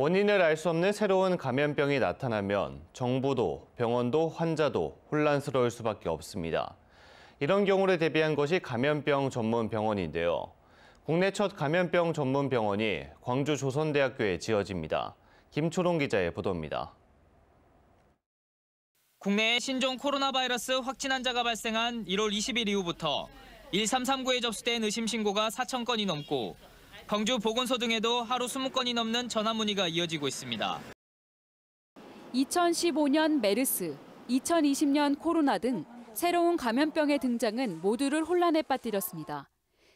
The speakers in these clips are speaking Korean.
원인을 알 수 없는 새로운 감염병이 나타나면 정부도 병원도 환자도 혼란스러울 수밖에 없습니다. 이런 경우를 대비한 것이 감염병 전문 병원인데요. 국내 첫 감염병 전문 병원이 광주 조선대학교에 지어집니다. 김초롱 기자의 보도입니다. 국내에 신종 코로나 바이러스 확진 환자가 발생한 1월 20일 이후부터 1339에 접수된 의심 신고가 4천 건이 넘고 광주 보건소 등에도 하루 20건이 넘는 전화 문의가 이어지고 있습니다. 2015년 메르스, 2020년 코로나 등 새로운 감염병의 등장은 모두를 혼란에 빠뜨렸습니다.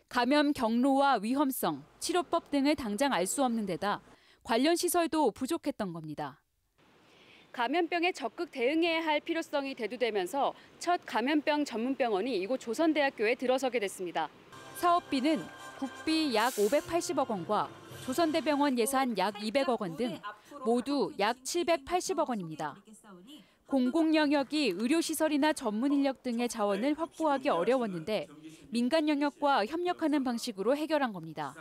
감염 경로와 위험성, 치료법 등을 당장 알 수 없는 데다 관련 시설도 부족했던 겁니다. 감염병에 적극 대응해야 할 필요성이 대두되면서 첫 감염병 전문병원이 이곳 조선대학교에 들어서게 됐습니다. 사업비는 국비 약 580억 원과 조선대병원 예산 약 200억 원 등 모두 약 780억 원입니다. 공공 영역이 의료시설이나 전문 인력 등의 자원을 확보하기 어려웠는데 민간 영역과 협력하는 방식으로 해결한 겁니다.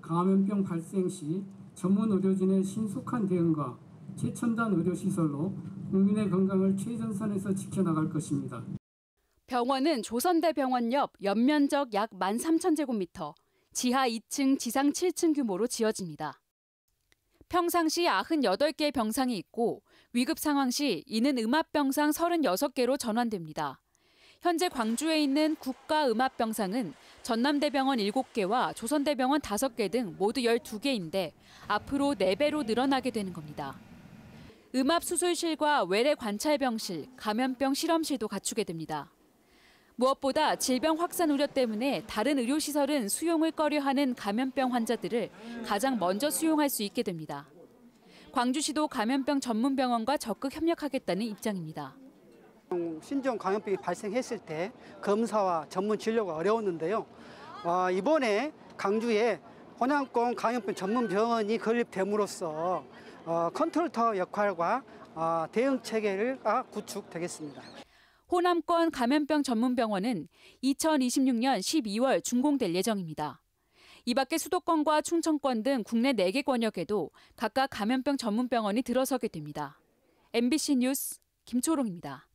감염병 발생 시 전문 의료진의 신속한 대응과 최첨단 의료시설로 국민의 건강을 최전선에서 지켜나갈 것입니다. 병원은 조선대병원 옆 연면적 약 13,000제곱미터, 지하 2층, 지상 7층 규모로 지어집니다. 평상시 98개 병상이 있고 위급 상황 시 이는 음압병상 36개로 전환됩니다. 현재 광주에 있는 국가음압병상은 전남대병원 7개와 조선대병원 5개 등 모두 12개인데 앞으로 4배로 늘어나게 되는 겁니다. 음압수술실과 외래 관찰병실, 감염병 실험실도 갖추게 됩니다. 무엇보다 질병 확산 우려 때문에 다른 의료시설은 수용을 꺼려하는 감염병 환자들을 가장 먼저 수용할 수 있게 됩니다. 광주시도 감염병 전문병원과 적극 협력하겠다는 입장입니다. 신종 감염병이 발생했을 때 검사와 전문 진료가 어려웠는데요. 아, 이번에 강주에 호남권 감염병 전문병원이 건립됨으로써 어, 컨트롤 타 역할과 아, 대응 체계가 아, 구축되겠습니다. 호남권 감염병 전문병원은 2026년 12월 준공될 예정입니다. 이 밖에 수도권과 충청권 등 국내 4개 권역에도 각각 감염병 전문병원이 들어서게 됩니다. MBC 뉴스 김초롱입니다.